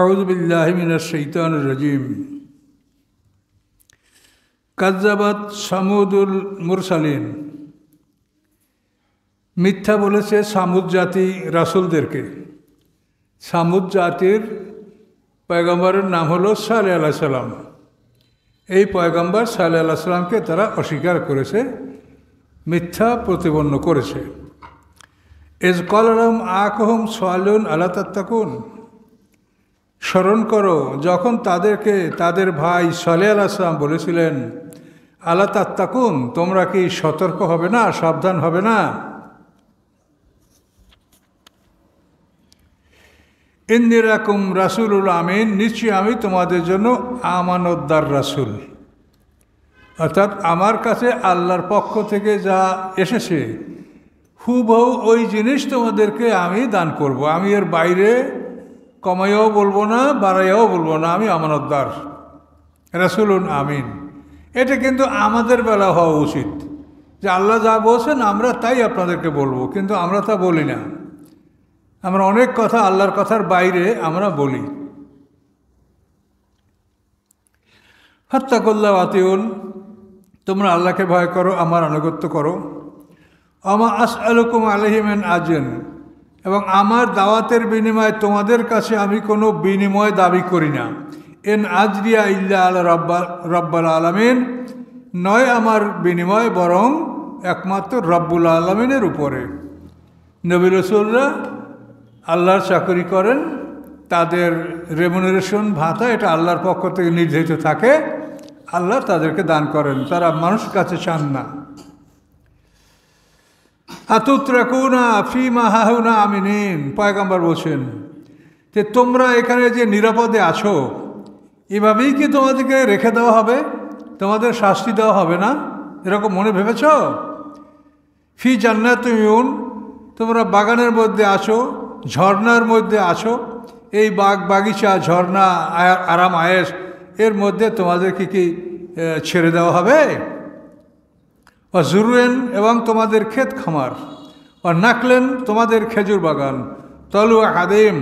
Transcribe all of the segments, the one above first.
আউজবিল্লাহমিনাশানুর কাজাবাদ সামুদুল মুরসালিন মিথ্যা বলেছে সামুদ জাতি রাসুলদেরকে সামুদ জাতির পয়গম্বরের নাম হলো সালে আল্লাহ সাল্লাম এই পয়গম্বর সালে আল্লাহ সাল্লামকে তারা অস্বীকার করেছে মিথ্যা প্রতিপন্ন করেছে এজকল আলম আকহম সোয়ালুন আল্লাহ তাত্তাকুন স্মরণ করো যখন তাদেরকে তাদের ভাই সালে আলাহাম বলেছিলেন আল্লা তাত্তাকুন তোমরা কি সতর্ক হবে না সাবধান হবে না ইন্দিরাকুম রাসুলুল আমিন নিশ্চয়ই আমি তোমাদের জন্য আমানতদার রাসুল অর্থাৎ আমার কাছে আল্লাহর পক্ষ থেকে যা এসেছে হুবহু ওই জিনিস তোমাদেরকে আমি দান করব আমি এর বাইরে কমাইয়াও বলবো না বাড়াইয়াও বলবো না আমি আমানতদার রাসুলুন আমিন এটা কিন্তু আমাদের বেলা হওয়া উচিত যে আল্লাহ যা বলছেন আমরা তাই আপনাদেরকে বলবো কিন্তু আমরা তা বলি না আমরা অনেক কথা আল্লাহর কথার বাইরে আমরা বলি করল্লা আতিউন তোমরা আল্লাহকে ভয় করো আমার আনুগত্য করো আমা আস আলুকুম আলহিমেন আজেন এবং আমার দাওয়াতের বিনিময়ে তোমাদের কাছে আমি কোনো বিনিময় দাবি করি না এন আজরিয়া ইল্লা আল রব্বা রব্বাল আলমিন নয় আমার বিনিময় বরং একমাত্র রব্বুল আলমিনের উপরে নবী রসুলরা আল্লাহর চাকরি করেন তাদের রেমুনারেশন ভাতা এটা আল্লাহর পক্ষ থেকে নির্ধারিত থাকে আল্লাহ তাদেরকে দান করেন তারা মানুষ কাছে চান না আতুত্রাকুনা ফি মাহাহুনা আমি নিন পয়গাম্বার বলছেন যে তোমরা এখানে যে নিরাপদে আছো এভাবেই কি তোমাদেরকে রেখে দেওয়া হবে তোমাদের শাস্তি দেওয়া হবে না এরকম মনে ভেবেছ ফি জান্নাত ইউন তোমরা বাগানের মধ্যে আছো ঝর্নার মধ্যে আছো এই বাগ বাগিচা ঝর্ণা আরাম আয়েস এর মধ্যে তোমাদেরকে কি ছেড়ে দেওয়া হবে ও জুরুয়েন এবং তোমাদের ক্ষেত খামার ও নাকলেন তোমাদের খেজুর বাগান তলু আদেম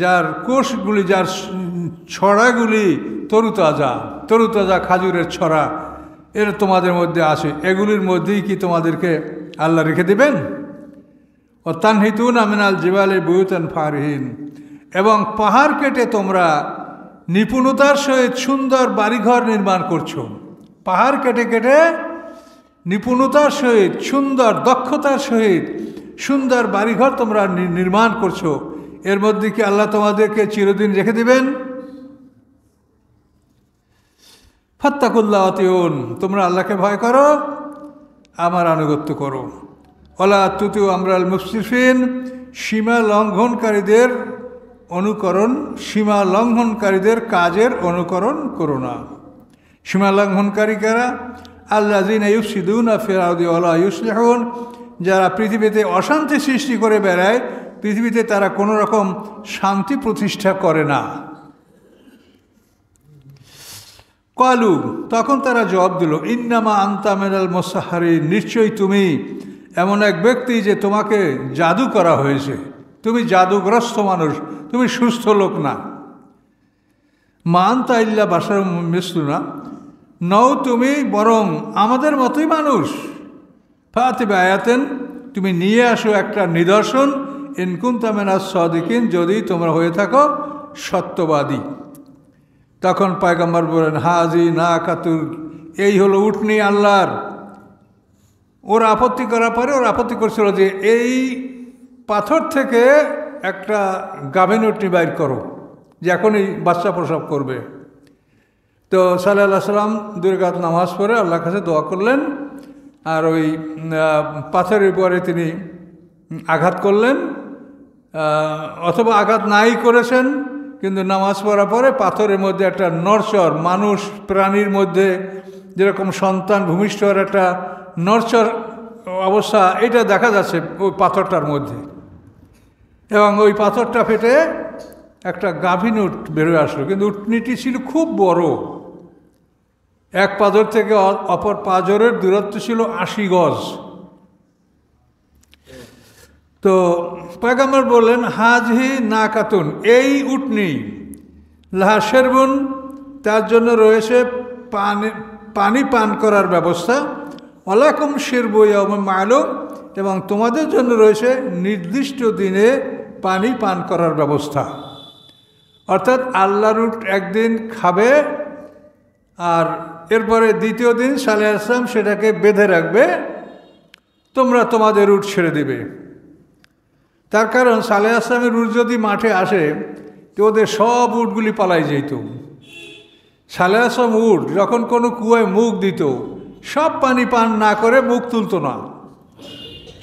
যার কোষগুলি যার ছড়াগুলি তরুতাজা তরুতাজা খাজুরের ছড়া এর তোমাদের মধ্যে আসে এগুলির মধ্যেই কি তোমাদেরকে আল্লাহ রেখে দেবেন ও তানহিতুন আমিনাল জিবালে বুয়ুতান ফারহীন এবং পাহাড় কেটে তোমরা নিপুণতার সহিত সুন্দর বাড়িঘর নির্মাণ করছো পাহাড় কেটে কেটে নিপুণতার সহিত সুন্দর দক্ষতার সহিত সুন্দর বাড়িঘর তোমরা নির্মাণ করছো এর মধ্যে কি আল্লাহ তোমাদেরকে চিরদিন রেখে দেবেন ফত্তাকুল্লা অতিউন তোমরা আল্লাহকে ভয় করো আমার আনুগত্য করো ওলা তুতু আমরাল মুফসিফিন সীমা লঙ্ঘনকারীদের অনুকরণ সীমা লঙ্ঘনকারীদের কাজের অনুকরণ করো না সীমা লঙ্ঘনকারী কারা আল্লাহ জিন ইউসিদুনা ফেরাউদ্দিওয়ালা ইউসলিহুন যারা পৃথিবীতে অশান্তি সৃষ্টি করে বেড়ায় পৃথিবীতে তারা কোনো রকম শান্তি প্রতিষ্ঠা করে না কালু তখন তারা জবাব দিল ইন্নামা আন্তামেনাল মোসাহারি নিশ্চয়ই তুমি এমন এক ব্যক্তি যে তোমাকে জাদু করা হয়েছে তুমি জাদুগ্রস্ত মানুষ তুমি সুস্থ লোক না মা আন্তা ইল্লা বাসার মিসলু না নও তুমি বরং আমাদের মতোই মানুষ ফাতে আয়াতেন তুমি নিয়ে আসো একটা নিদর্শন ইনকুন তামেনা সদিকিন যদি তোমরা হয়ে থাকো সত্যবাদী তখন পায়গাম্বার বলেন হাজি না কাতুর এই হলো উঠনি আল্লাহর ওর আপত্তি করার পরে ওর আপত্তি করছিল যে এই পাথর থেকে একটা উঠনি বাইর করো যে এখন এই বাচ্চা প্রসব করবে তো সাল্লাহ সাল্লাম দুর্গাত নামাজ পড়ে আল্লাহর কাছে দোয়া করলেন আর ওই পাথরের পরে তিনি আঘাত করলেন অথবা আঘাত নাই করেছেন কিন্তু নামাজ পড়ার পরে পাথরের মধ্যে একটা নরচর মানুষ প্রাণীর মধ্যে যেরকম সন্তান ভূমিষ্ঠ হওয়ার একটা নরচর অবস্থা এটা দেখা যাচ্ছে ওই পাথরটার মধ্যে এবং ওই পাথরটা ফেটে একটা গাভিন উঠ বেরোয় আসলো কিন্তু উটনিটি ছিল খুব বড় এক পাজর থেকে অপর পাজরের দূরত্ব ছিল আশি গজ তো পয়গাম্বর বললেন হাজহি না কাতুন এই উটনি লাহা শেরবুন তার জন্য রয়েছে পানি পানি পান করার ব্যবস্থা অলাকুম শিরবই মালুম এবং তোমাদের জন্য রয়েছে নির্দিষ্ট দিনে পানি পান করার ব্যবস্থা অর্থাৎ আল্লাহর উট একদিন খাবে আর এরপরে দ্বিতীয় দিন সালেহ আসলাম সেটাকে বেঁধে রাখবে তোমরা তোমাদের রুট ছেড়ে দিবে তার কারণ সালেহ আসলামের রুট যদি মাঠে আসে তো ওদের সব উটগুলি পালাই যেত সালেহ আসলাম উট যখন কোনো কুয়ায় মুখ দিত সব পানি পান না করে মুখ তুলত না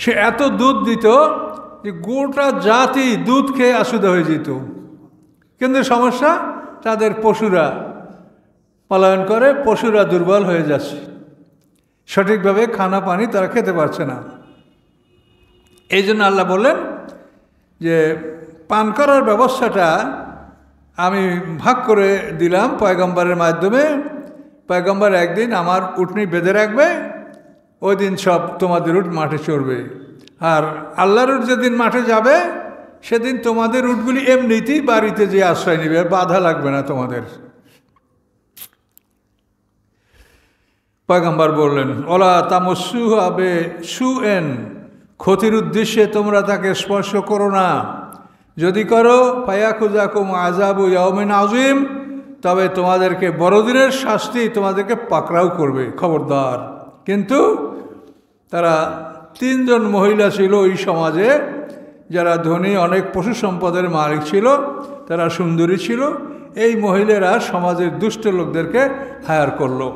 সে এত দুধ দিত যে গোটা জাতি দুধ খেয়ে আসুদা হয়ে যেত কিন্তু সমস্যা তাদের পশুরা পলায়ন করে পশুরা দুর্বল হয়ে যাচ্ছে সঠিকভাবে খানা পানি তারা খেতে পারছে না এই জন্য আল্লাহ বললেন যে পান করার ব্যবস্থাটা আমি ভাগ করে দিলাম পয়গম্বরের মাধ্যমে পয়গম্বর একদিন আমার উটনি বেঁধে রাখবে ওই দিন সব তোমাদের উঠ মাঠে চড়বে আর আল্লাহর উঠ যেদিন মাঠে যাবে সেদিন তোমাদের উটগুলি এমনিতেই বাড়িতে যে আশ্রয় নেবে বাধা লাগবে না তোমাদের পয়গম্বর বললেন ওলা তামসু আবে সু এন ক্ষতির উদ্দেশ্যে তোমরা তাকে স্পর্শ করো না যদি করো পায়াকুজাকুম আজাবু ইয়াউমিন আজিম তবে তোমাদেরকে বড়দিনের শাস্তি তোমাদেরকে পাকড়াও করবে খবরদার কিন্তু তারা তিনজন মহিলা ছিল ওই সমাজে যারা ধনী অনেক পশু সম্পদের মালিক ছিল তারা সুন্দরী ছিল এই মহিলারা সমাজের দুষ্ট লোকদেরকে হায়ার করলো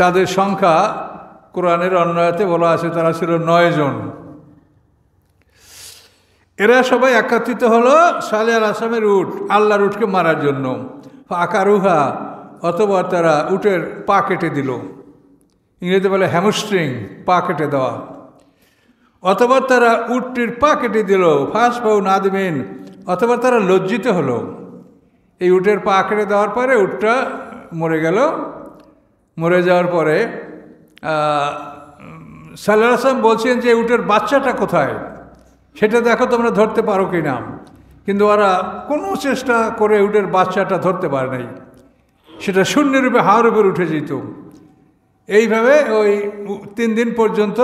তাদের সংখ্যা কোরআনের অন্যয়াতে বলা আছে তারা ছিল নয় জন এরা সবাই একত্রিত হলো সালে আল আসামের উট আল্লাহর উটকে মারার জন্য আকারুহা অথবা তারা উটের পা কেটে দিল ইংরেজিতে বলে হ্যামস্ট্রিং পা কেটে দেওয়া অথবা তারা উটটির পা কেটে দিল ফাঁস পাউ না দিবেন অথবা তারা লজ্জিত হলো এই উটের পা কেটে দেওয়ার পরে উটটা মরে গেল মরে যাওয়ার পরে সাল্লাহ আসলাম বলছেন যে উটের বাচ্চাটা কোথায় সেটা দেখো তোমরা ধরতে পারো কি না কিন্তু ওরা কোনো চেষ্টা করে উটের বাচ্চাটা ধরতে পারে নাই সেটা শূন্যরূপে হাওয়ার উপর উঠে যেত এইভাবে ওই তিন দিন পর্যন্ত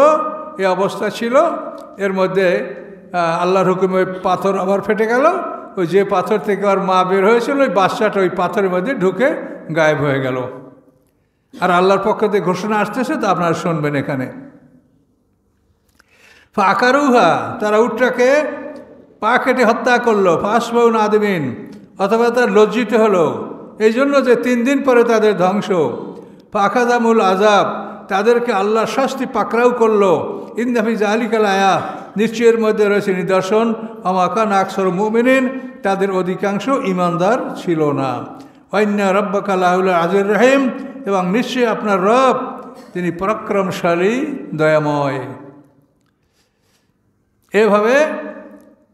এই অবস্থা ছিল এর মধ্যে আল্লাহর হুকুমে ওই পাথর আবার ফেটে গেল ওই যে পাথর থেকে আর মা বের হয়েছিল ওই বাচ্চাটা ওই পাথরের মধ্যে ঢুকে গায়েব হয়ে গেল আর আল্লাহর পক্ষ থেকে ঘোষণা আসতেছে তা আপনারা শুনবেন এখানে ফাঁকারুহা তারা উটটাকে পা কেটে হত্যা করলো বউন আদমিন অথবা তার লজ্জিত হলো এই জন্য যে তিন দিন পরে তাদের ধ্বংস ফাঁকাদামুল আজাব তাদেরকে আল্লাহ শাস্তি পাকরাও করলো ইন্দাফি জাহালিকাল আয়া নিশ্চয়ের মধ্যে রয়েছে নিদর্শন আমাকান নাকসর মুমিনিন তাদের অধিকাংশ ইমানদার ছিল না অন্যা রব্বাকা লাহুল আজির রহিম এবং নিশ্চয়ই আপনার রব তিনি পরাক্রমশালী দয়াময় এভাবে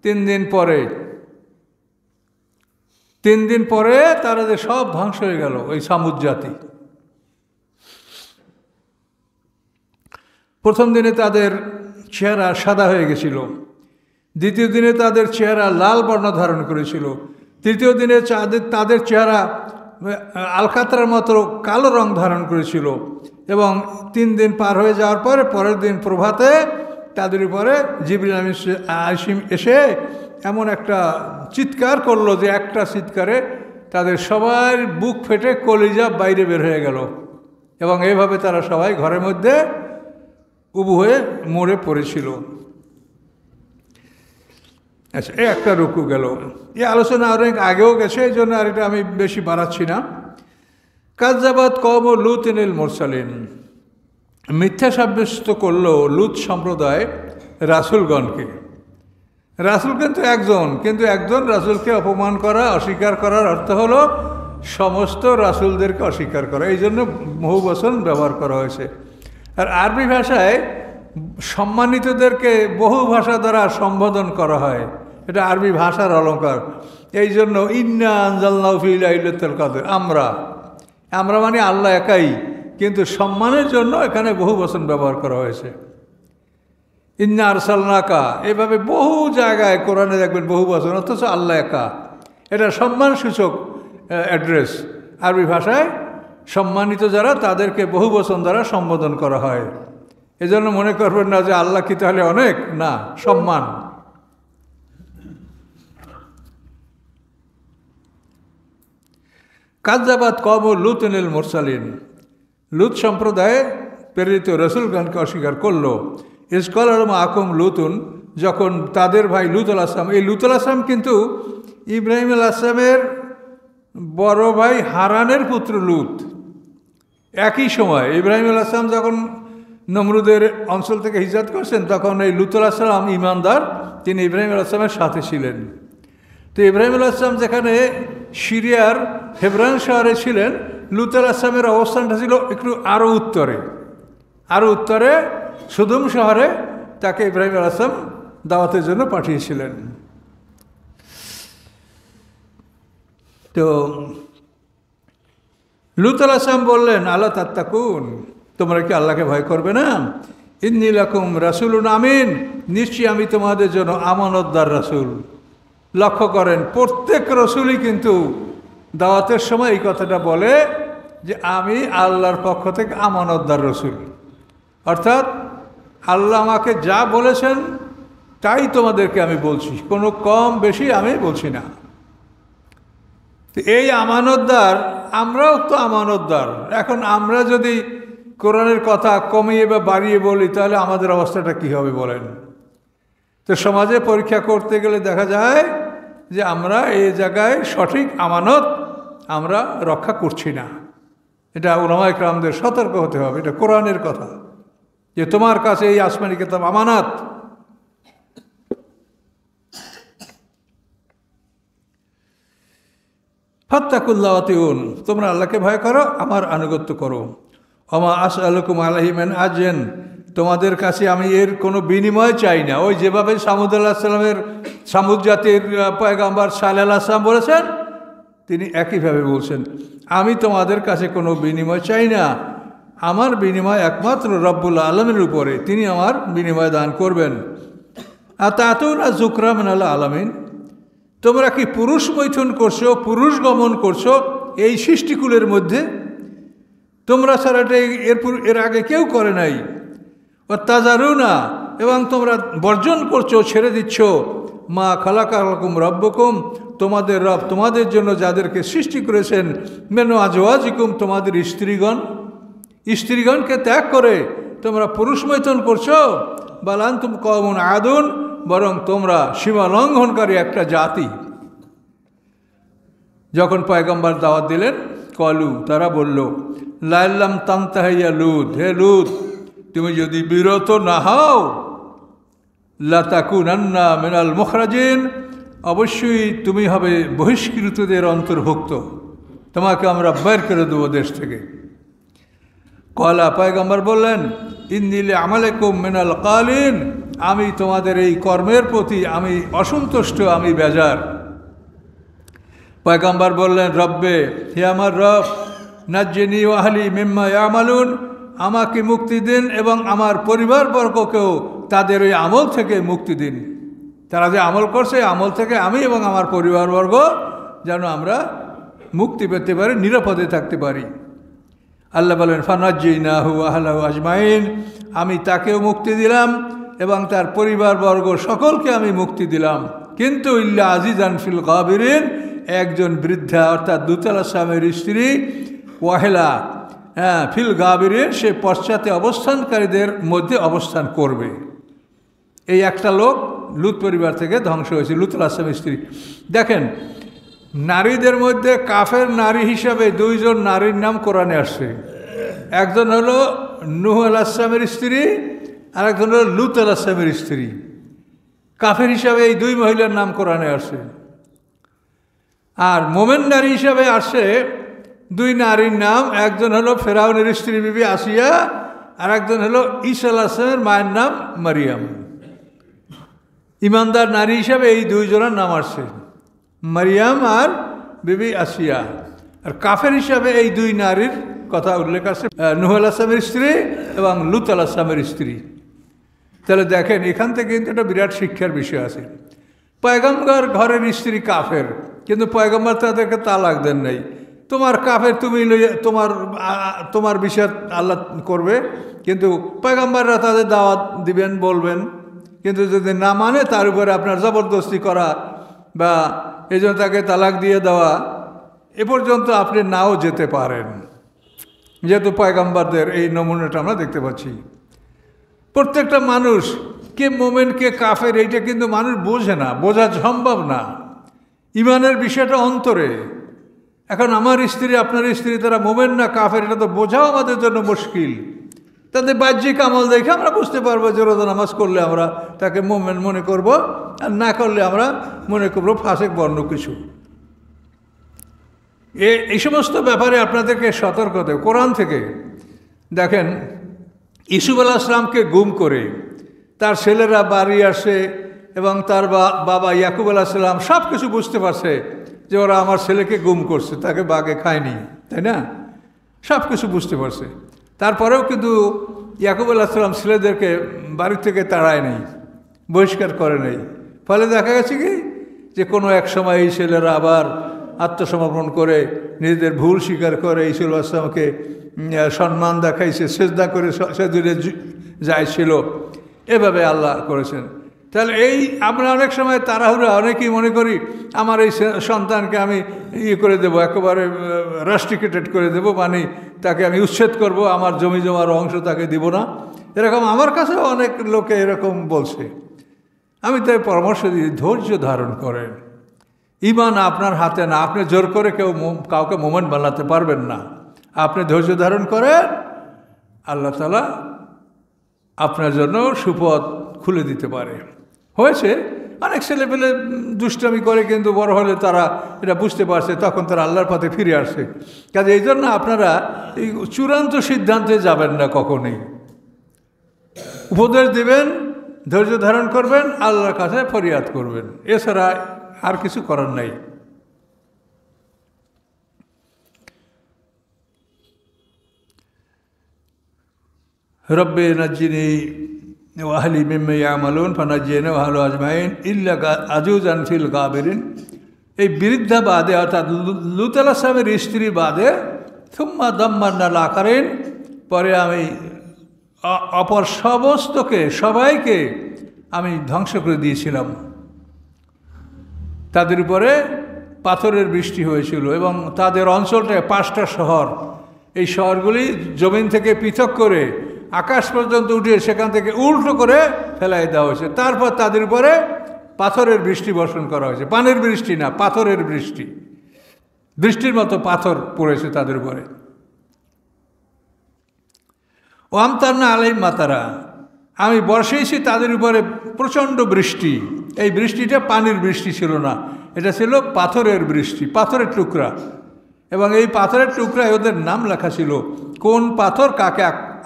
তিন দিন পরে তিন দিন পরে তারা যে সব ধ্বংস হয়ে গেল ওই সামুদ জাতি প্রথম দিনে তাদের চেহারা সাদা হয়ে গেছিল দ্বিতীয় দিনে তাদের চেহারা লাল বর্ণ ধারণ করেছিল তৃতীয় দিনে চাঁদের তাদের চেহারা আলকাতরার মতো কালো রং ধারণ করেছিল এবং তিন দিন পার হয়ে যাওয়ার পরে পরের দিন প্রভাতে তাদের উপরে জিবরিল আসিম এসে এমন একটা চিৎকার করলো যে একটা চিৎকারে তাদের সবার বুক ফেটে কলিজা বাইরে বের হয়ে গেল এবং এইভাবে তারা সবাই ঘরের মধ্যে উবু হয়ে মরে পড়েছিল আচ্ছা এই একটা রুকু গেল এই আলোচনা অনেক আগেও গেছে এই জন্য আর এটা আমি বেশি বাড়াচ্ছি না কাজাবাদ কম ও লুত ইনিল মোরসালিন মিথ্যা সাব্যস্ত করল লুত সম্প্রদায় রাসুলগণকে রাসুল কিন্তু একজন কিন্তু একজন রাসুলকে অপমান করা অস্বীকার করার অর্থ হলো সমস্ত রাসুলদেরকে অস্বীকার করা এই জন্য বহু বচন ব্যবহার করা হয়েছে আর আরবি ভাষায় সম্মানিতদেরকে বহু ভাষা দ্বারা সম্বোধন করা হয় এটা আরবি ভাষার অলঙ্কার এই জন্য ইন্না আনজাল্লাফিল আইলতুল কাদের আমরা আমরা মানে আল্লাহ একাই কিন্তু সম্মানের জন্য এখানে বহু বচন ব্যবহার করা হয়েছে ইন্না আরসাল্লাকা এভাবে বহু জায়গায় কোরআনে দেখবেন বহু বচন অথচ আল্লাহ একা এটা সম্মান সূচক অ্যাড্রেস আরবি ভাষায় সম্মানিত যারা তাদেরকে বহু বচন দ্বারা সম্বোধন করা হয় এজন্য মনে করবেন না যে আল্লাহ কি তাহলে অনেক না সম্মান কাজাবাদ কম লুত নীল লুত সম্প্রদায়ের প্রেরিত রসুলগণকে অস্বীকার করল ইসকলারম আকম লুতুন যখন তাদের ভাই লুতুল আসলাম এই লুতুল আসলাম কিন্তু ইব্রাহিম আল আসলামের বড় ভাই হারানের পুত্র লুত একই সময় ইব্রাহিম আল আসলাম যখন নমরুদের অঞ্চল থেকে হিজাত করছেন তখন এই লুতুল আসলাম ইমানদার তিনি ইব্রাহিম আল আসলামের সাথে ছিলেন তো ইব্রাহিম আল আসলাম যেখানে সিরিয়ার হেবরান শহরে ছিলেন লুতাল আসামের অবস্থানটা ছিল একটু আরও উত্তরে আরও উত্তরে সুদুম শহরে তাকে ইব্রাহিম আল আসলাম দাওয়াতের জন্য পাঠিয়েছিলেন তো লুতাল আসাম বললেন আল্লাহ তাত্তাকুন তোমরা কি আল্লাহকে ভয় করবে না ইন্দিলাকুম রাসুল আমিন নিশ্চয়ই আমি তোমাদের জন্য আমানতদার রাসুল লক্ষ্য করেন প্রত্যেক রসুলই কিন্তু দাওয়াতের সময় এই কথাটা বলে যে আমি আল্লাহর পক্ষ থেকে আমানতদার রসুল অর্থাৎ আল্লাহ আমাকে যা বলেছেন তাই তোমাদেরকে আমি বলছি কোনো কম বেশি আমি বলছি না এই আমানতদার আমরাও তো আমানতদার এখন আমরা যদি কোরআনের কথা কমিয়ে বা বাড়িয়ে বলি তাহলে আমাদের অবস্থাটা কি হবে বলেন তো সমাজে পরীক্ষা করতে গেলে দেখা যায় যে আমরা এই জায়গায় সঠিক আমানত আমরা রক্ষা করছি না এটা ওলামা ইকরামদের সতর্ক হতে হবে এটা কোরআনের কথা যে তোমার কাছে এই আসমানি কেতাব আমানাত ফাত্তাকুল্লাহ আতিউন তোমরা আল্লাহকে ভয় করো আমার আনুগত্য করো অমা আস আলকুম আলহিমেন আজেন তোমাদের কাছে আমি এর কোনো বিনিময় চাই না ওই যেভাবে সামুদ আল্লাহ সাল্লামের সামুদ জাতির পয়গাম্বার আল্লাহ আসলাম বলেছেন তিনি একইভাবে বলছেন আমি তোমাদের কাছে কোনো বিনিময় চাই না আমার বিনিময় একমাত্র রব্বুল আলমের উপরে তিনি আমার বিনিময় দান করবেন আর তাতেও না জুকরা আল্লাহ আলমিন তোমরা কি পুরুষ মৈথুন করছো পুরুষ গমন করছো এই সৃষ্টিকুলের মধ্যে তোমরা সারাটা এর এর আগে কেউ করে নাই ও তাজারুনা এবং তোমরা বর্জন করছো ছেড়ে দিচ্ছ মা খালাকা রকম রব্বকুম তোমাদের রব তোমাদের জন্য যাদেরকে সৃষ্টি করেছেন মেনু আজওয়াজিকুম তোমাদের স্ত্রীগণ স্ত্রীগণকে ত্যাগ করে তোমরা পুরুষ মৈথন করছো তুম কমন আদুন বরং তোমরা সীমা লঙ্ঘনকারী একটা জাতি যখন পয়গম্বর দাওয়াত দিলেন কলু তারা বলল লাইল্লাম তান্তাহাইয়া লুদ হে লুদ তুমি যদি বিরত না হও লাতাকুনান্না মেনাল মুখরাজিন অবশ্যই তুমি হবে বহিষ্কৃতদের অন্তর্ভুক্ত তোমাকে আমরা বের করে দেবো দেশ থেকে কলা পায়গাম্বার বললেন ইন্দিলে আমালেকুম মেনাল কালিন আমি তোমাদের এই কর্মের প্রতি আমি অসন্তুষ্ট আমি বেজার পয়গাম্বার বললেন রব্বে হে আমার রব নাজ্জেনি ওয়াহালি মিম্মা আমালুন আমাকে মুক্তি দিন এবং আমার পরিবারবর্গকেও তাদের ওই আমল থেকে মুক্তি দিন তারা যে আমল করছে আমল থেকে আমি এবং আমার পরিবারবর্গ যেন আমরা মুক্তি পেতে পারি নিরাপদে থাকতে পারি আল্লাহ বলেন ফানাজ্জিনাহু আহলাহ আজমাইন আমি তাকেও মুক্তি দিলাম এবং তার পরিবারবর্গ সকলকে আমি মুক্তি দিলাম কিন্তু ইল্লা আজিজান ফিল কাবিরিন একজন বৃদ্ধা অর্থাৎ দুতলা স্বামীর স্ত্রী ওয়াহেলা হ্যাঁ ফিল গাবিরের সে পশ্চাতে অবস্থানকারীদের মধ্যে অবস্থান করবে এই একটা লোক লুত পরিবার থেকে ধ্বংস হয়েছে লুতুল আসলাম স্ত্রী দেখেন নারীদের মধ্যে কাফের নারী হিসাবে দুইজন নারীর নাম কোরআনে আসছে একজন হলো নুহ আলাহামের স্ত্রী আর একজন হলো লুত আলাহামের স্ত্রী কাফের হিসাবে এই দুই মহিলার নাম কোরআনে আসছে আর মোমেন নারী হিসাবে আসে দুই নারীর নাম একজন হলো ফেরাউনের স্ত্রী বিবি আসিয়া আর একজন হলো ইস আলাহামের মায়ের নাম মারিয়াম ইমানদার নারী হিসাবে এই দুইজনের নাম আসছে মারিয়াম আর বিবি আসিয়া আর কাফের হিসাবে এই দুই নারীর কথা উল্লেখ আছে নুহ আসলামের স্ত্রী এবং লুত আলাহামের স্ত্রী তাহলে দেখেন এখান থেকে কিন্তু একটা বিরাট শিক্ষার বিষয় আছে পয়গম্বর ঘরের স্ত্রী কাফের কিন্তু পয়গম্বর তাদেরকে তালাক দেন নাই তোমার কাফের তুমি তোমার তোমার বিষয় আল্লাহ করবে কিন্তু পয়গাম্বাররা তাদের দাওয়াত দিবেন বলবেন কিন্তু যদি না মানে তার উপরে আপনার জবরদস্তি করা বা এই জন্য তাকে তালাক দিয়ে দেওয়া এ পর্যন্ত আপনি নাও যেতে পারেন যেহেতু পয়গাম্বারদের এই নমুনাটা আমরা দেখতে পাচ্ছি প্রত্যেকটা মানুষ কে মোমেন কে কাফের এইটা কিন্তু মানুষ বোঝে না বোঝা সম্ভব না ইমানের বিষয়টা অন্তরে এখন আমার স্ত্রী আপনার স্ত্রী তারা মোমেন না কাফের এটা তো বোঝাও আমাদের জন্য মুশকিল তাদের বাহ্যিক আমল দেখে আমরা বুঝতে পারবো যে রোজা নামাজ করলে আমরা তাকে মোমেন মনে করব আর না করলে আমরা মনে করবো ফাঁসেক বর্ণ কিছু এ এই সমস্ত ব্যাপারে আপনাদেরকে সতর্ক দেয় কোরআন থেকে দেখেন ইসুব আল্লাহ গুম করে তার ছেলেরা বাড়ি আসে এবং তার বাবা ইয়াকুব আলাহ সাল্লাম সব কিছু বুঝতে পারছে যে ওরা আমার ছেলেকে গুম করছে তাকে বাঘে খায়নি তাই না সব কিছু বুঝতে পারছে তারপরেও কিন্তু ইয়াকুব আল্লাহাম ছেলেদেরকে বাড়ি থেকে তাড়ায় নেই বহিষ্কার করে নেই ফলে দেখা গেছে কি যে কোনো এক সময় এই ছেলেরা আবার আত্মসমর্পণ করে নিজেদের ভুল স্বীকার করে ইসুল আসলামকে সম্মান দেখাইছে সেজদা করে সেদিনে যাইছিল এভাবে আল্লাহ করেছেন তাহলে এই আমরা অনেক সময় তাড়াহুড়া অনেকেই মনে করি আমার এই সন্তানকে আমি ইয়ে করে দেব একেবারে রাস্টিকেটেড করে দেব মানে তাকে আমি উচ্ছেদ করব আমার জমি জমার অংশ তাকে দিব না এরকম আমার কাছে অনেক লোকে এরকম বলছে আমি তাই পরামর্শ দিই ধৈর্য ধারণ করেন ইমান আপনার হাতে না আপনি জোর করে কেউ কাউকে মোমেন্ট বানাতে পারবেন না আপনি ধৈর্য ধারণ করেন আল্লাহ তালা আপনার জন্য সুপথ খুলে দিতে পারে হয়েছে অনেক ছেলেপেলে দুষ্টামি করে কিন্তু বড় হলে তারা এটা বুঝতে পারছে তখন তারা আল্লাহর পথে ফিরে আসছে কাজে এই জন্য আপনারা এই চূড়ান্ত সিদ্ধান্তে যাবেন না কখনোই উপদেশ দেবেন ধৈর্য ধারণ করবেন আল্লাহর কাছে ফরিয়াদ করবেন এছাড়া আর কিছু করার নাই রব্বে নাজিনী ওয়াহলি মিম্মে আমালুন ফানাজিয়েনে ওয়াহল আজমাইন ইল্লা আজুজ আনফিল কাবেরিন এই বৃদ্ধা বাদে অর্থাৎ লুত সাহেবের স্ত্রী বাদে থুম্মা দম্মান্না করেন পরে আমি অপর সমস্তকে সবাইকে আমি ধ্বংস করে দিয়েছিলাম তাদের উপরে পাথরের বৃষ্টি হয়েছিল এবং তাদের অঞ্চলটায় পাঁচটা শহর এই শহরগুলি জমিন থেকে পৃথক করে আকাশ পর্যন্ত উঠে সেখান থেকে উল্টো করে ফেলাই দেওয়া হয়েছে তারপর তাদের উপরে পাথরের বৃষ্টি বর্ষণ করা হয়েছে পানির বৃষ্টি না পাথরের বৃষ্টি বৃষ্টির মতো পাথর পড়েছে তাদের উপরে ও তার না আলাই মাতারা আমি বর্ষেছি তাদের উপরে প্রচণ্ড বৃষ্টি এই বৃষ্টিটা পানির বৃষ্টি ছিল না এটা ছিল পাথরের বৃষ্টি পাথরের টুকরা এবং এই পাথরের টুকরায় ওদের নাম লেখা ছিল কোন পাথর কাকে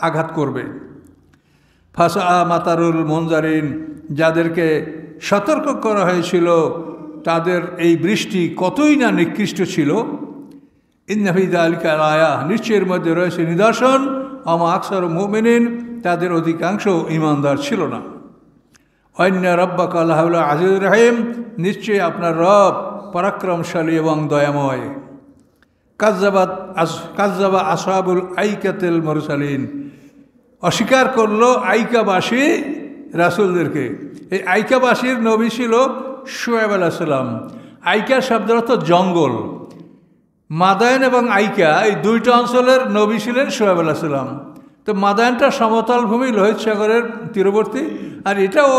আঘাত করবে ফাঁসা মাতারুল মঞ্জারিন যাদেরকে সতর্ক করা হয়েছিল তাদের এই বৃষ্টি কতই না নিকৃষ্ট ছিল ইন্নাফিদা আলিকার আয়া নিশ্চয়ের মধ্যে রয়েছে নিদর্শন আমা আকসার মোমেনিন তাদের অধিকাংশ ইমানদার ছিল না অন্য রব্বা কাল আজিজুর রাহিম নিশ্চয়ই আপনার রব পরাক্রমশালী এবং দয়াময় কাজাবাদ কাজাবা আসাবুল আইকাতেল মরুসালিন অস্বীকার করলো আইকাবাসী রাসুলদেরকে এই আইকাবাসীর নবী ছিল শোয়েব আলাহিসাল্লাম আইকা শব্দের অর্থ জঙ্গল মাদায়ন এবং আইকা এই দুইটা অঞ্চলের নবী ছিলেন শোয়েব আলাহিসাল্লাম তো মাদায়নটা সমতল ভূমি লোহিত সাগরের তীরবর্তী আর এটাও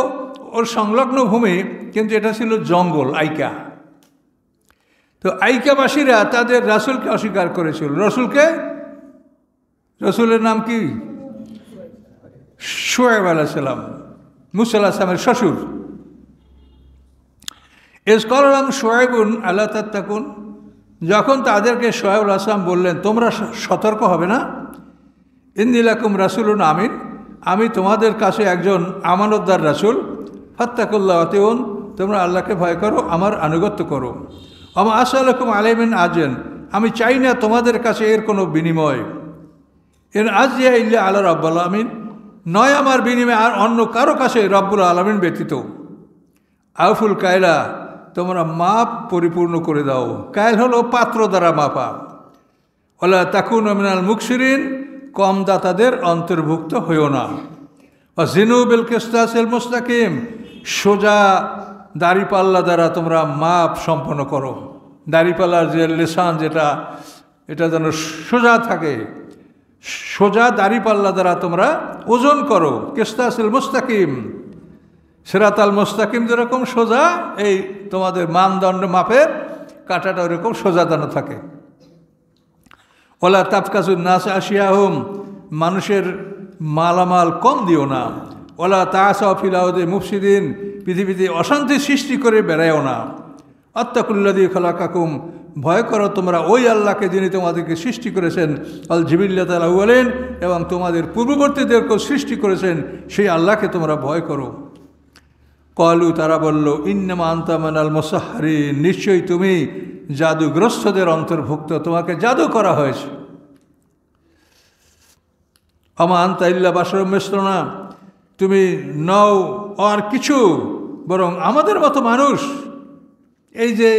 ওর সংলগ্ন ভূমি কিন্তু এটা ছিল জঙ্গল আইকা তো আইকাবাসীরা তাদের রাসুলকে অস্বীকার করেছিল রসুলকে রসুলের নাম কি শোয়েব আলাহিসাল্লাম মুসা আলাহিসামের শ্বশুর এস ইসকলাম শোয়েবুন আল্লাহ তাত্তাকুন যখন তাদেরকে শোয়েব আলাহাম বললেন তোমরা সতর্ক হবে না ইন্দিলাকুম রাসুলুন আমিন আমি তোমাদের কাছে একজন আমানতদার রাসুল ফাত্তাকুল্লাহ অতিউন তোমরা আল্লাহকে ভয় করো আমার আনুগত্য করো আমার আসালকুম আলেমিন আজেন আমি চাই না তোমাদের কাছে এর কোনো বিনিময় এর আজিয়া ইল্লা আল্লাহ রব্বাল আমিন নয় আমার বিনিময়ে আর অন্য কারো কাছে রব্বুল আলমিন ব্যতীত আউফুল কায়লা তোমরা মাপ পরিপূর্ণ করে দাও কায়ল হলো পাত্র দ্বারা মাপা ওলা তাকু নমিনাল মুকসিরিন কম দাতাদের অন্তর্ভুক্ত হইও না জিনু বেলকেস্তাসেল মুস্তাকিম সোজা দাড়িপাল্লা দ্বারা তোমরা মাপ সম্পন্ন করো দাড়িপাল্লার যে লেসান যেটা এটা যেন সোজা থাকে সোজা পাল্লা দ্বারা তোমরা ওজন করো কেস্তাসিল মুস্তাকিম সেরাতাল মোস্তাকিম যেরকম সোজা এই তোমাদের মানদণ্ড মাপের কাটাটা ওরকম সোজা দানো থাকে ওলা তাপকাজুর নাস আসিয়া হোম মানুষের মালামাল কম দিও না ওলা তাসা ফিলাউদে মুফসিদিন পৃথিবীতে অশান্তি সৃষ্টি করে বেড়ায়ও না আত্মাকুল্লাদি খোলা কাকুম ভয় করো তোমরা ওই আল্লাহকে যিনি তোমাদেরকে সৃষ্টি করেছেন আল জিবিল্লা তালা বলেন এবং তোমাদের পূর্ববর্তীদেরকেও সৃষ্টি করেছেন সেই আল্লাহকে তোমরা ভয় করো কলু তারা বলল ইন্নামা আন্তামান আল মোসাহারি নিশ্চয়ই তুমি জাদুগ্রস্তদের অন্তর্ভুক্ত তোমাকে জাদু করা হয়েছে আমা আন্তা ইল্লা বাসর মিশ্রনা তুমি নও আর কিছু বরং আমাদের মতো মানুষ এই যে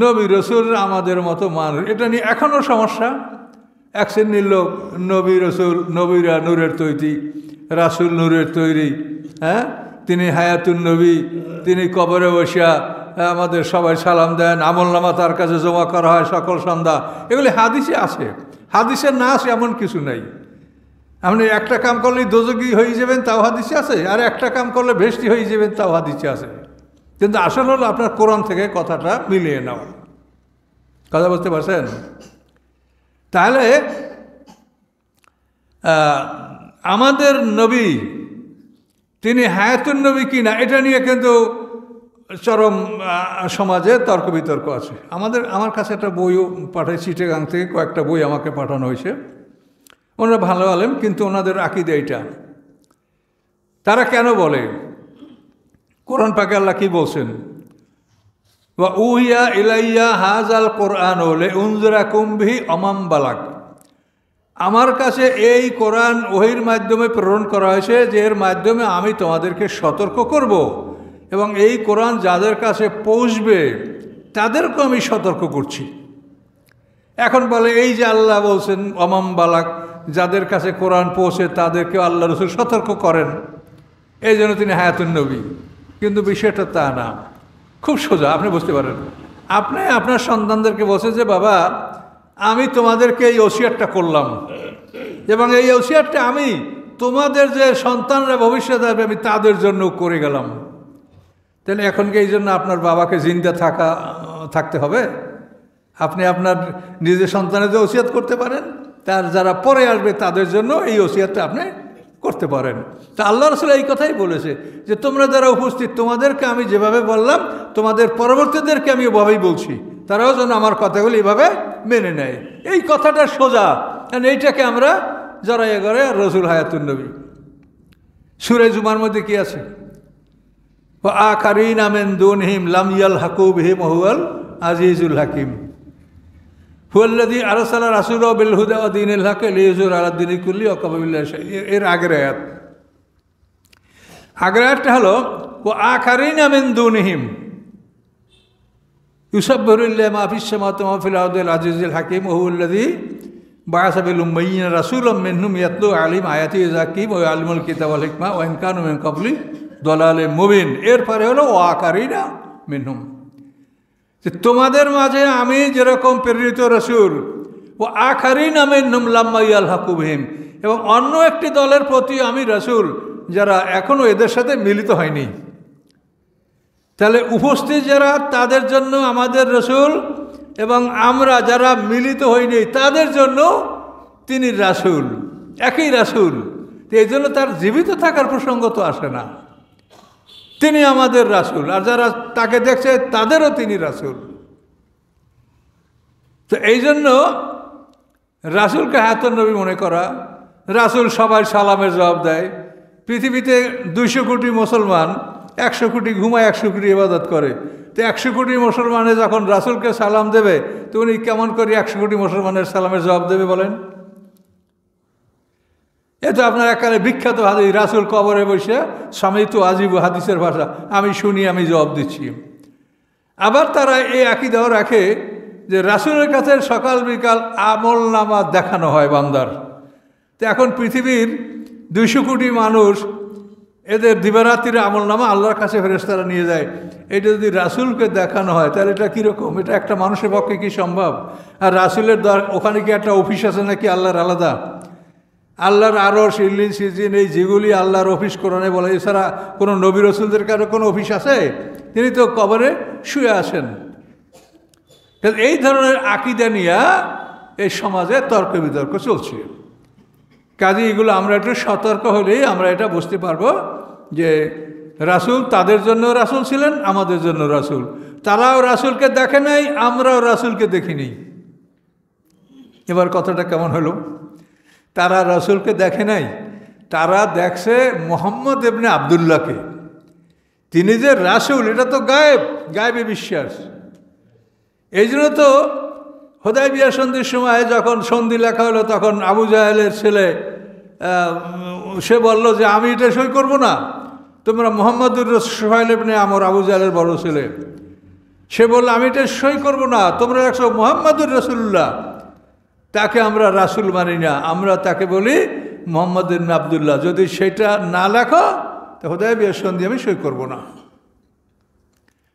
নবী রসুল আমাদের মতো মানুষ এটা নিয়ে এখনও সমস্যা এক শ্রেণীর লোক নবী রসুল নবীরা নূরের তৈরি রাসুল নূরের তৈরি হ্যাঁ তিনি হায়াতুল নবী তিনি কবরে বসিয়া হ্যাঁ, আমাদের সবাই সালাম দেন আমল নামা তার কাছে জমা করা হয় সকল সন্ধ্যা এগুলি হাদিসে আছে হাদিসে না আসে এমন কিছু নাই আপনি একটা কাম করলে দোজগি হয়ে যাবেন তাও হাদিসে আছে আর একটা কাম করলে ভেষ্টি হয়ে যাবেন তাও হাদিসে আছে কিন্তু আসল হলো আপনার কোরআন থেকে কথাটা মিলিয়ে নেওয়া কথা বুঝতে পারছেন তাহলে আমাদের নবী তিনি হায়াতুন নবী কি না এটা নিয়ে কিন্তু চরম সমাজে তর্ক বিতর্ক আছে আমাদের আমার কাছে একটা বইও পাঠাই চিটেগাং থেকে কয়েকটা বই আমাকে পাঠানো হয়েছে ওনারা ভালো আলেম কিন্তু ওনাদের আকিদে এইটা তারা কেন বলে কোরআন পাকে আল্লাহ কী বলছেন বা উহিয়া ইলাইয়া হাজ আল কোরআন হলে উঞ্জরা কুম্ভি অমাম বালাক আমার কাছে এই কোরআন ওহির মাধ্যমে প্রেরণ করা হয়েছে যে এর মাধ্যমে আমি তোমাদেরকে সতর্ক করব এবং এই কোরআন যাদের কাছে পৌঁছবে তাদেরকে আমি সতর্ক করছি এখন বলে এই যে আল্লাহ বলছেন অমাম বালাক যাদের কাছে কোরআন পৌঁছে তাদেরকে আল্লাহ রসুল সতর্ক করেন এই জন্য তিনি হায়াতুল নবী কিন্তু বিষয়টা তা না খুব সোজা আপনি বুঝতে পারেন আপনি আপনার সন্তানদেরকে বসে যে বাবা আমি তোমাদেরকে এই ওসিয়াতটা করলাম এবং এই ওসিয়ারটা আমি তোমাদের যে সন্তানরা ভবিষ্যতে আসবে আমি তাদের জন্য করে গেলাম তাহলে এখনকে এই জন্য আপনার বাবাকে জিন্দা থাকা থাকতে হবে আপনি আপনার নিজের সন্তানের যে ওসিয়াত করতে পারেন তার যারা পরে আসবে তাদের জন্য এই ওসিয়াতটা আপনি করতে পারেন তা আল্লাহ রসুল এই কথাই বলেছে যে তোমরা যারা উপস্থিত তোমাদেরকে আমি যেভাবে বললাম তোমাদের পরবর্তীদেরকে আমি ওভাবেই বলছি তারাও যেন আমার কথাগুলো এভাবে মেনে নেয় এই কথাটা সোজা কারণ এইটাকে আমরা যারা এ করে রসুল হায়াতুল নবী সুরে জুমার মধ্যে কি আছে আকারিন আমেন দুন হিম লামিয়াল হাকুব হিম আজিজুল হাকিম হুয়াল্লাদি আরসালা রাসুল বিলহুদা দিন হক লিজুর আলাদ্দিন কুল্লি অকাবিল্লা এর আগের আয়াত আগের আয়াতটা হলো ও আখারিন আমিন দুনহিম ইউসব্বরুল্লাহ মাফিস মাতমাফিল আউদুল আজিজুল হাকিম ওহুল্লাদি বায়াসাবিল উম্মাইন রাসুল মিনহুম ইয়াতলু আলিম আয়াতি জাকিম ও আলমুল আলিমুল কিতাবুল হিকমা ওয়াইনকানু মিন কবলি দলালে মুবিন এরপরে হলো ও আকারিনা মিনহুম যে তোমাদের মাঝে আমি যেরকম প্রেরিত রসুল ও আখারি নামে আল হাকুবহিম এবং অন্য একটি দলের প্রতি আমি রসুল যারা এখনও এদের সাথে মিলিত হয়নি তাহলে উপস্থিত যারা তাদের জন্য আমাদের রসুল এবং আমরা যারা মিলিত হইনি তাদের জন্য তিনি রাসুল একই রাসুল এই জন্য তার জীবিত থাকার প্রসঙ্গ তো আসে না তিনি আমাদের রাসুল আর যারা তাকে দেখছে তাদেরও তিনি রাসুল তো এই জন্য রাসুলকে হাতন নবী মনে করা রাসুল সবাই সালামের জবাব দেয় পৃথিবীতে দুইশো কোটি মুসলমান একশো কোটি ঘুমায় একশো কোটি ইবাদত করে তো একশো কোটি মুসলমানে যখন রাসুলকে সালাম দেবে তো উনি কেমন করে একশো কোটি মুসলমানের সালামের জবাব দেবে বলেন এ তো আপনার একালে বিখ্যাত হাদিস রাসুল কবরে বসে স্বামী তো আজিব হাদিসের ভাষা আমি শুনি আমি জবাব দিচ্ছি আবার তারা এই আকিদাও রাখে যে রাসুলের কাছে সকাল বিকাল আমল নামা দেখানো হয় বান্দার তো এখন পৃথিবীর দুইশো কোটি মানুষ এদের দিবারাত্রির আমল নামা আল্লাহর কাছে ফেরেস্তারা নিয়ে যায় এটা যদি রাসুলকে দেখানো হয় তাহলে এটা কীরকম এটা একটা মানুষের পক্ষে কি সম্ভব আর রাসুলের দ্বার ওখানে কি একটা অফিস আছে নাকি আল্লাহর আলাদা আল্লাহর আরও সিলিন সিজিন এই যেগুলি আল্লাহর অফিস কোরআনে বলে এছাড়া কোনো নবী রসুলদের কারো কোনো অফিস আছে তিনি তো কবরে শুয়ে আসেন এই ধরনের আকিদা নিয়ে এই সমাজে তর্ক বিতর্ক চলছে কাজে এগুলো আমরা একটু সতর্ক হলেই আমরা এটা বুঝতে পারবো যে রাসুল তাদের জন্য রাসুল ছিলেন আমাদের জন্য রাসুল তারাও রাসুলকে দেখে নাই আমরাও রাসুলকে দেখিনি এবার কথাটা কেমন হলো তারা রসুলকে দেখে নাই তারা দেখছে মোহাম্মদ এমনি আবদুল্লাহকে তিনি যে রাসুল এটা তো গায়েব গায়েবে বিশ্বাস এই জন্য তো হোদাই বিয়া সন্ধির সময় যখন সন্ধি লেখা হলো তখন আবু জাহেলের ছেলে সে বলল যে আমি এটা সই করবো না তোমরা মোহাম্মদুর সোহাইল এমনি আমার আবু জাহেলের বড় ছেলে সে বলল আমি এটা সই করবো না তোমরা একশো মোহাম্মদুর রসুল্লাহ তাকে আমরা রাসুল মানি না আমরা তাকে বলি মোহাম্মদ আবদুল্লাহ যদি সেটা না লেখো তো হোদায় বিয়ের দিয়ে আমি সই করব না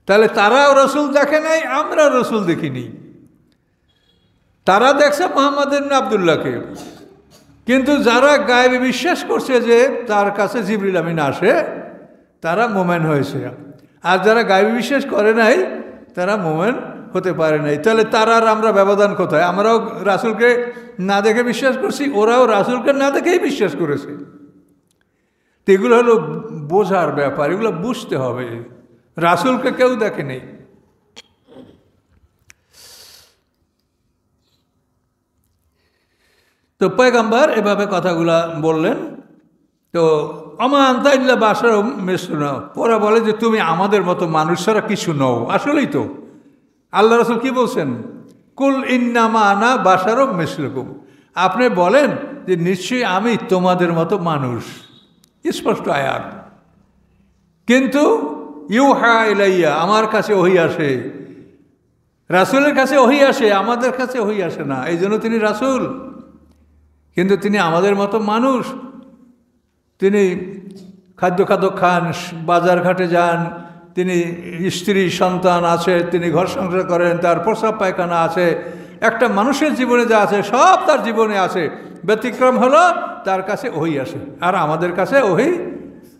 তাহলে তারাও রসুল দেখে নাই আমরা রসুল দেখিনি তারা দেখছে মোহাম্মদ আবদুল্লাহকে কিন্তু যারা গায়ে বিশ্বাস করছে যে তার কাছে জিবরিল আমিন আসে তারা মোমেন হয়েছে আর যারা গায়ে বিশ্বাস করে নাই তারা মোমেন হতে পারে নাই তাহলে তার আর আমরা ব্যবধান কোথায় আমরাও রাসুলকে না দেখে বিশ্বাস করছি ওরাও রাসুলকে না দেখেই বিশ্বাস করেছে তো এগুলো হলো বোঝার ব্যাপার এগুলো বুঝতে হবে রাসুলকে কেউ দেখে নেই তো পয়গাম্বার এভাবে কথাগুলা বললেন তো আমার আন্তাইল্লা বাসার মিশ্র নাও ওরা বলে যে তুমি আমাদের মতো মানুষ ছাড়া কিছু নও আসলেই তো আল্লাহ রসুল কি বলছেন কুল ইন্নামা আনা বাসারও মিসলকুম আপনি বলেন যে নিশ্চয়ই আমি তোমাদের মতো মানুষ স্পষ্ট আয়াত কিন্তু ইউ হা ইলাইয়া আমার কাছে ওহি আসে রাসুলের কাছে ওহি আসে আমাদের কাছে ওহি আসে না এই জন্য তিনি রাসুল কিন্তু তিনি আমাদের মতো মানুষ তিনি খাদ্য খাদ্য খান বাজার ঘাটে যান তিনি স্ত্রী সন্তান আছে তিনি ঘর সংসার করেন তার প্রসাব পায়খানা আছে একটা মানুষের জীবনে যা আছে সব তার জীবনে আছে ব্যতিক্রম হলো তার কাছে ওহি আসে আর আমাদের কাছে ওহি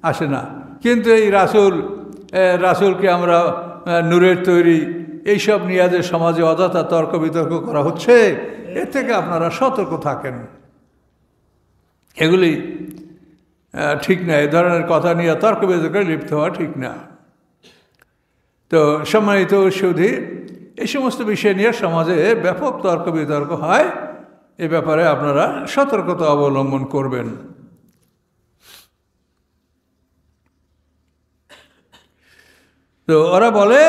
আসে না কিন্তু এই রাসুল রাসুলকে আমরা নূরের তৈরি এইসব নিয়ে যে সমাজে অযথা তর্ক বিতর্ক করা হচ্ছে এ থেকে আপনারা সতর্ক থাকেন এগুলি ঠিক না এ ধরনের কথা নিয়ে তর্ক বিতর্কে লিপ্ত হওয়া ঠিক না তো সম্মানিত সুধী এই সমস্ত বিষয় নিয়ে সমাজে ব্যাপক তর্ক বিতর্ক হয় এ ব্যাপারে আপনারা সতর্কতা অবলম্বন করবেন তো ওরা বলে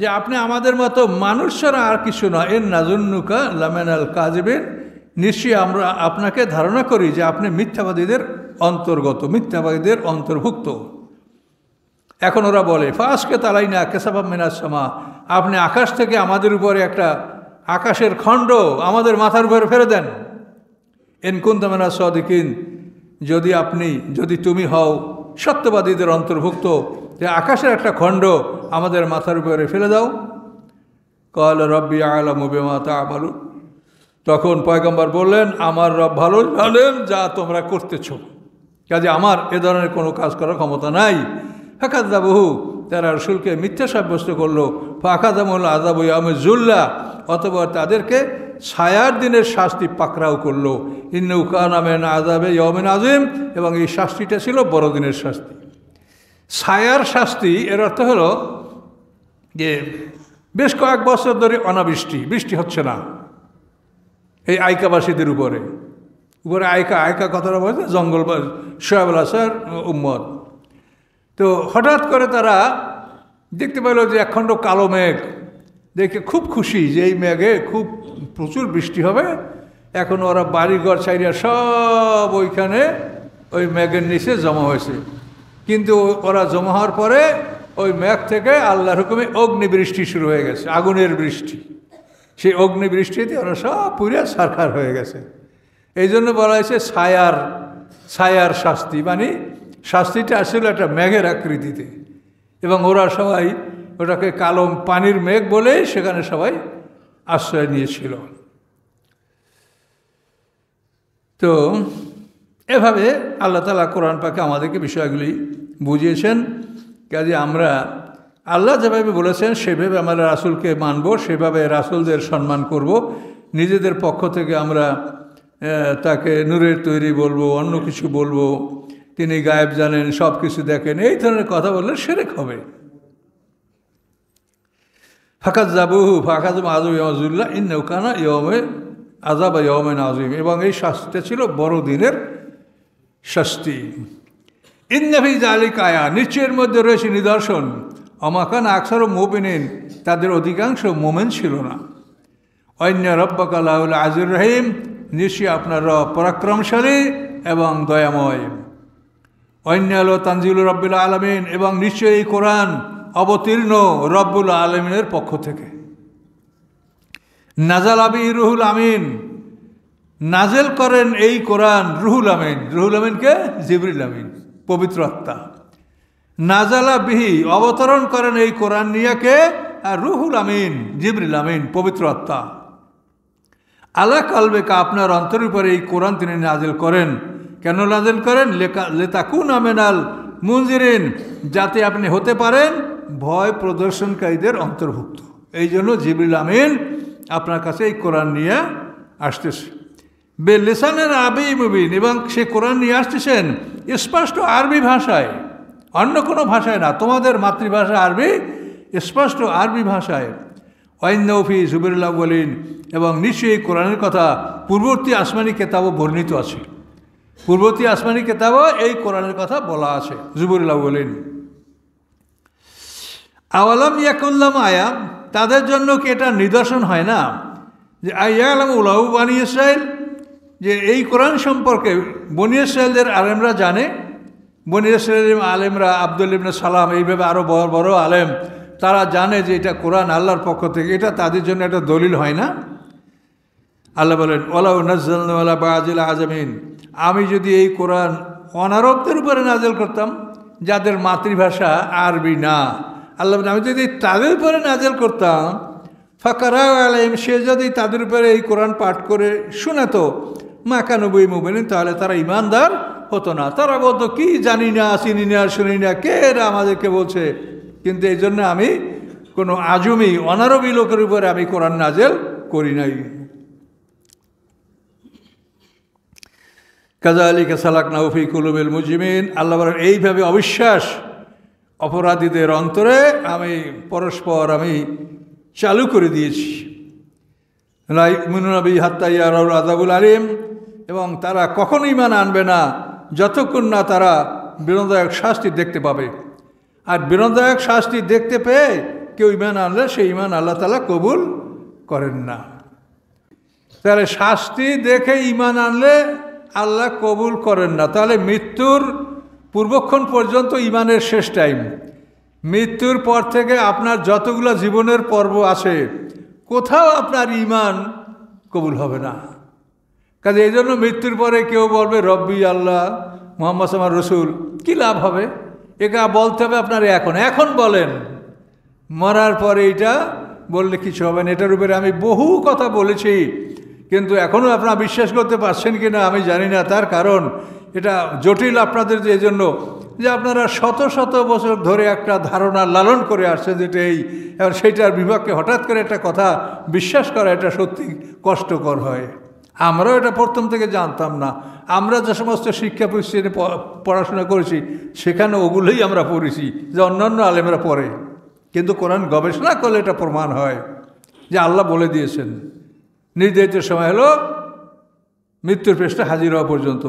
যে আপনি আমাদের মতো মানুষ ছাড়া আর কিছু নয় এর নাজুন্নুকা লামেনাল কাজবেন নিশ্চয়ই আমরা আপনাকে ধারণা করি যে আপনি মিথ্যাবাদীদের অন্তর্গত মিথ্যাবাদীদের অন্তর্ভুক্ত এখন ওরা বলে ফাঁসকে তালাই না কেসাবা সমা আপনি আকাশ থেকে আমাদের উপরে একটা আকাশের খণ্ড আমাদের মাথার উপরে ফেলে দেন এনকুন্ত মেনার সদিকিন যদি আপনি যদি তুমি হও সত্যবাদীদের অন্তর্ভুক্ত যে আকাশের একটা খণ্ড আমাদের মাথার উপরে ফেলে দাও কল রব্বি আলম বেমা আবার তখন পয়গম্বর বললেন আমার রব ভালো জানেন যা তোমরা করতেছ কাজে আমার এ ধরনের কোনো কাজ করার ক্ষমতা নাই ফাঁকাদাবহু তারা রসুলকে মিথ্যা সাব্যস্ত করলো ফাঁকাদামুল আজাবু আমজুল্লাহ অথবা তাদেরকে ছায়ার দিনের শাস্তি পাকরাও করলো ইন্নৌকা নামে না আজাবে ইয়মেন আজিম এবং এই শাস্তিটা ছিল বড়দিনের শাস্তি ছায়ার শাস্তি এর অর্থ হলো যে বেশ কয়েক বছর ধরে অনাবৃষ্টি বৃষ্টি হচ্ছে না এই আয়কাবাসীদের উপরে উপরে আয়কা আয়কা কথাটা বলছে জঙ্গল সোয়াবলা আসার উম্মত তো হঠাৎ করে তারা দেখতে পেল যে একখণ্ড কালো মেঘ দেখে খুব খুশি যে এই মেঘে খুব প্রচুর বৃষ্টি হবে এখন ওরা বাড়িঘর ছাইড়িয়া সব ওইখানে ওই মেঘের নিচে জমা হয়েছে কিন্তু ওরা জমা হওয়ার পরে ওই মেঘ থেকে আল্লাহর হুকুমে অগ্নিবৃষ্টি শুরু হয়ে গেছে আগুনের বৃষ্টি সেই অগ্নিবৃষ্টিতে ওরা সব পুরিয়া সারখার হয়ে গেছে এই জন্য বলা হয়েছে ছায়ার ছায়ার শাস্তি মানে শাস্তিটা আসছিল একটা মেঘের আকৃতিতে এবং ওরা সবাই ওটাকে কালো পানির মেঘ বলে সেখানে সবাই আশ্রয় নিয়েছিল তো এভাবে আল্লাহ তালা কোরআন পাকে আমাদেরকে বিষয়গুলি বুঝিয়েছেন কাজে আমরা আল্লাহ যেভাবে বলেছেন সেভাবে আমরা রাসুলকে মানব সেভাবে রাসুলদের সম্মান করব নিজেদের পক্ষ থেকে আমরা তাকে নূরের তৈরি বলবো অন্য কিছু বলবো তিনি গায়েব জানেন সব কিছু দেখেন এই ধরনের কথা বললে সেরেক হবে ফাঁকাত জাবুহু ফাঁকাত আজম ইয়াজুল্লাহ ইন নৌকানা ইয়মে আজাব ইয়মে নাজিম এবং এই শাস্তিটা ছিল বড় দিনের শাস্তি ইন্নাফি জালিক আয়া নিশ্চয়ের মধ্যে রয়েছে নিদর্শন অমাকান আকসার মোবিনিন তাদের অধিকাংশ মোমেন ছিল না অন্য রব্বাকাল আজুর রহিম নিশ্চয় আপনার পরাক্রমশালী এবং দয়াময় অন্য আলো তানজিউল রব্বুল আলমিন এবং নিশ্চয়ই এই কোরআন অবতীর্ণ রব্বুল আলমিনের পক্ষ থেকে নাজাল আবি রুহুল আমিন নাজেল করেন এই কোরআন রুহুল আমিন রুহুল আমিনকে জিবরুল আমিন পবিত্র আত্মা নাজালা বিহি অবতরণ করেন এই কোরআন নিয়াকে আর রুহুল আমিন জিবরিল আমিন পবিত্র আত্মা আল্লাহ কালবেকা আপনার অন্তরের উপরে এই কোরআন তিনি নাজেল করেন কেন লাজেন করেন লেতা কুন আমেনাল মুঞ্জিরিন যাতে আপনি হতে পারেন ভয় প্রদর্শনকারীদের অন্তর্ভুক্ত এই জন্য জিবরুল আমিন আপনার কাছে এই কোরআন নিয়ে আসতেছে বে লেসানের আবি মুবিন এবং সে কোরআন নিয়ে আসতেছেন স্পষ্ট আরবি ভাষায় অন্য কোনো ভাষায় না তোমাদের মাতৃভাষা আরবি স্পষ্ট আরবি ভাষায় ওয়াইন্দৌফি জুবির বলিন এবং নিশ্চয়ই কোরআনের কথা পূর্ববর্তী আসমানি কেতাবও বর্ণিত আছে পূর্বতী আসমানি কেতাবও এই কোরআনের কথা বলা আছে জুবুল্লাহ বলেন আওয়ালাম ইয়াকুল্লাম আয়াম তাদের জন্য কি এটা নিদর্শন হয় না যে আয়ালাম উলাউ বানি ইসরায়েল যে এই কোরআন সম্পর্কে বনি ইসরায়েলদের আলেমরা জানে বনি ইসরায়েল আলেমরা আবদুল ইবনে সালাম এইভাবে আরও বড় বড় আলেম তারা জানে যে এটা কোরআন আল্লাহর পক্ষ থেকে এটা তাদের জন্য একটা দলিল হয় না আল্লাহ বলেন ওলাউ নজ্জাল ওলা বাজিল আজমিন আমি যদি এই কোরআন অনারবদের উপরে নাজেল করতাম যাদের মাতৃভাষা আরবি না আল্লাহ আমি যদি তাদের উপরে নাজেল করতাম ফাঁকারা আলাইম সে যদি তাদের উপরে এই কোরআন পাঠ করে শোনাতো মাকানবী মুবিন তাহলে তারা ইমানদার হতো না তারা বলতো কি জানি না চিনি না শুনি না কে এরা আমাদেরকে বলছে কিন্তু এই জন্য আমি কোনো আজমি অনারবী লোকের উপরে আমি কোরআন নাজেল করি নাই কাজা আলীকে সালাক নাউফি কুলুবিল মুজিমিন আল্লাহ এইভাবে অবিশ্বাস অপরাধীদের অন্তরে আমি পরস্পর আমি চালু করে দিয়েছি লাই হাত্তাইয়া রাউল আদাবুল আলিম এবং তারা কখনো ইমান আনবে না যতক্ষণ না তারা বিনোদায়ক শাস্তি দেখতে পাবে আর বিনোদায়ক শাস্তি দেখতে পেয়ে কেউ ইমান আনলে সেই ইমান আল্লাহ তালা কবুল করেন না তাহলে শাস্তি দেখে ইমান আনলে আল্লাহ কবুল করেন না তাহলে মৃত্যুর পূর্বক্ষণ পর্যন্ত ইমানের শেষ টাইম মৃত্যুর পর থেকে আপনার যতগুলো জীবনের পর্ব আছে কোথাও আপনার ইমান কবুল হবে না কাজে এই জন্য মৃত্যুর পরে কেউ বলবে রব্বি আল্লাহ মোহাম্মদ সামার রসুল কী লাভ হবে এটা বলতে হবে আপনার এখন এখন বলেন মরার পরে এটা বললে কিছু হবে না এটার উপরে আমি বহু কথা বলেছি কিন্তু এখনও আপনারা বিশ্বাস করতে পারছেন কি না আমি জানি না তার কারণ এটা জটিল আপনাদের যে জন্য যে আপনারা শত শত বছর ধরে একটা ধারণা লালন করে আসছেন যেটা এই এবার সেইটার বিভাগকে হঠাৎ করে একটা কথা বিশ্বাস করা এটা সত্যি কষ্টকর হয় আমরাও এটা প্রথম থেকে জানতাম না আমরা যে সমস্ত শিক্ষা প্রতিষ্ঠানে পড়াশোনা করেছি সেখানে ওগুলোই আমরা পড়েছি যে অন্যান্য আলেমরা পড়ে কিন্তু কোরআন গবেষণা করলে এটা প্রমাণ হয় যে আল্লাহ বলে দিয়েছেন নির্ধারিত সময় হলো মৃত্যুর পৃষ্ঠে হাজির হওয়া পর্যন্ত